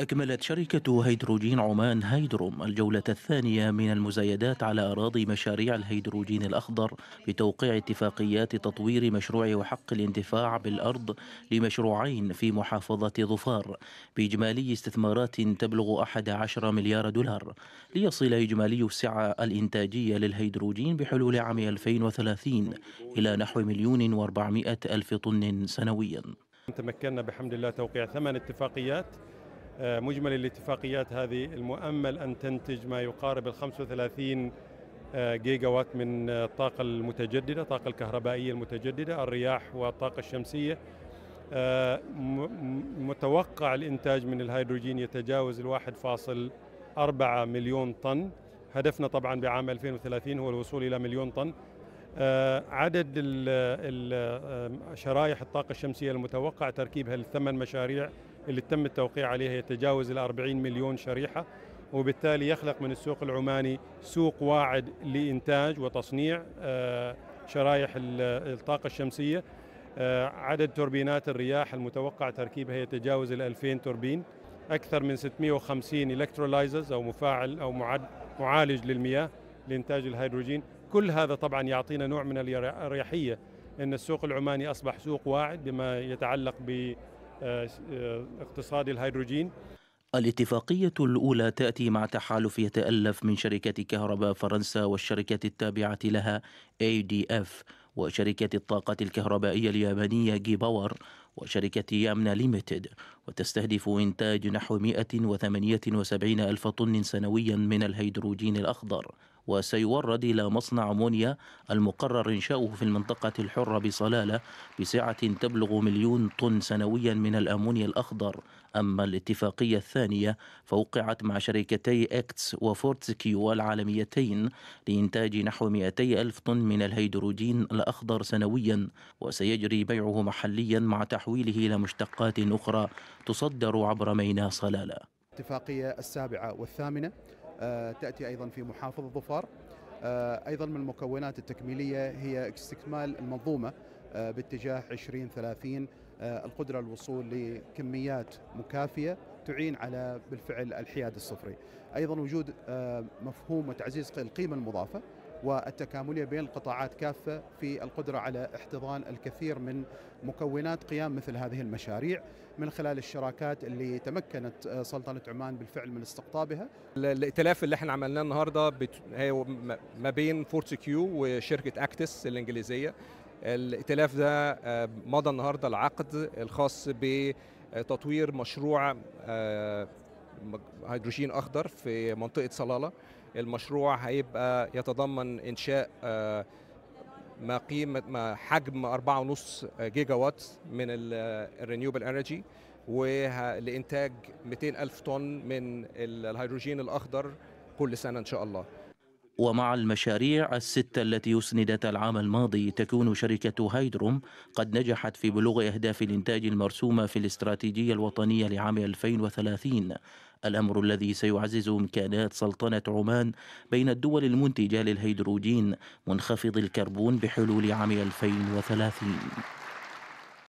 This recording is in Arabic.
أكملت شركة هيدروجين عمان هيدروم الجولة الثانية من المزايدات على أراضي مشاريع الهيدروجين الأخضر بتوقيع اتفاقيات تطوير مشروع وحق الانتفاع بالأرض لمشروعين في محافظة ظفار بإجمالي استثمارات تبلغ 11 مليار دولار ليصل إجمالي السعة الإنتاجية للهيدروجين بحلول عام 2030 إلى نحو مليون واربعمائة ألف طن سنويا تمكنا بحمد الله توقيع ثمان اتفاقيات مجمل الاتفاقيات هذه المؤمل أن تنتج ما يقارب ال 35 جيجا وات من آه، الطاقة المتجددة الطاقة الكهربائية المتجددة الرياح والطاقة الشمسية آه، متوقع الإنتاج من الهيدروجين يتجاوز فاصل 1.4 مليون طن هدفنا طبعا بعام 2030 هو الوصول إلى مليون طن آه، عدد آه، شرائح الطاقة الشمسية المتوقع تركيبها للثمان مشاريع اللي تم التوقيع عليها يتجاوز ال 40 مليون شريحة وبالتالي يخلق من السوق العماني سوق واعد لإنتاج وتصنيع آه، شرائح الطاقة الشمسية عدد توربينات الرياح المتوقع تركيبها يتجاوز ال 2000 توربين أكثر من 650 إلكترولايزرز أو مفاعل أو معالج للمياه لإنتاج الهيدروجين كل هذا طبعا يعطينا نوع من الاريحيه ان السوق العماني اصبح سوق واعد بما يتعلق باقتصاد الهيدروجين الاتفاقية الأولى تأتي مع تحالف يتألف من شركة كهرباء فرنسا والشركة التابعة لها ADF وشركة الطاقة الكهربائية اليابانية جي باور وشركة يامنا ليميتد وتستهدف إنتاج نحو 178 ألف طن سنويا من الهيدروجين الأخضر وسيورد إلى مصنع أمونيا المقرر إنشاؤه في المنطقة الحرة بصلالة بسعة تبلغ مليون طن سنويا من الأمونيا الأخضر أما الاتفاقية الثانية فوقعت مع شركتي إكتس وفورتسكيو العالميتين لإنتاج نحو 200 ألف طن من الهيدروجين الأخضر سنويا وسيجري بيعه محليا مع تحويل وتحويله إلى مشتقات أخرى تصدر عبر ميناء صلالة الاتفاقية السابعة والثامنة آه، تأتي أيضا في محافظة ظفار آه، أيضا من المكونات التكميلية هي استكمال المنظومة آه، باتجاه 2030 القدرة الوصول لكميات مكافية تعين على بالفعل الحياد الصفري أيضا وجود مفهوم وتعزيز القيمة المضافة والتكاملية بين القطاعات كافة في القدرة على احتضان الكثير من مكونات قيام مثل هذه المشاريع من خلال الشراكات اللي تمكنت آه، سلطنة عمان بالفعل من استقطابها الائتلاف اللي احنا عملناه النهارده بت... ما بين كيو وشركة اكتس الانجليزية الائتلاف ده آه، مضى النهارده العقد الخاص بتطوير مشروع آه، هيدروجين اخضر في منطقه صلاله المشروع هيبقى يتضمن انشاء آه، ما قيمه ما حجم 4.5 جيجا وات من الرينيوبل انرجي ولانتاج 200 الف طن من الهيدروجين الاخضر كل سنه ان شاء الله ومع المشاريع الستة التي أسندت العام الماضي تكون شركة هايدروم قد نجحت في بلوغ أهداف الإنتاج المرسومة في الاستراتيجية الوطنية لعام 2030 الأمر الذي سيعزز إمكانات سلطنة عمان بين الدول المنتجة للهيدروجين منخفض الكربون بحلول عام 2030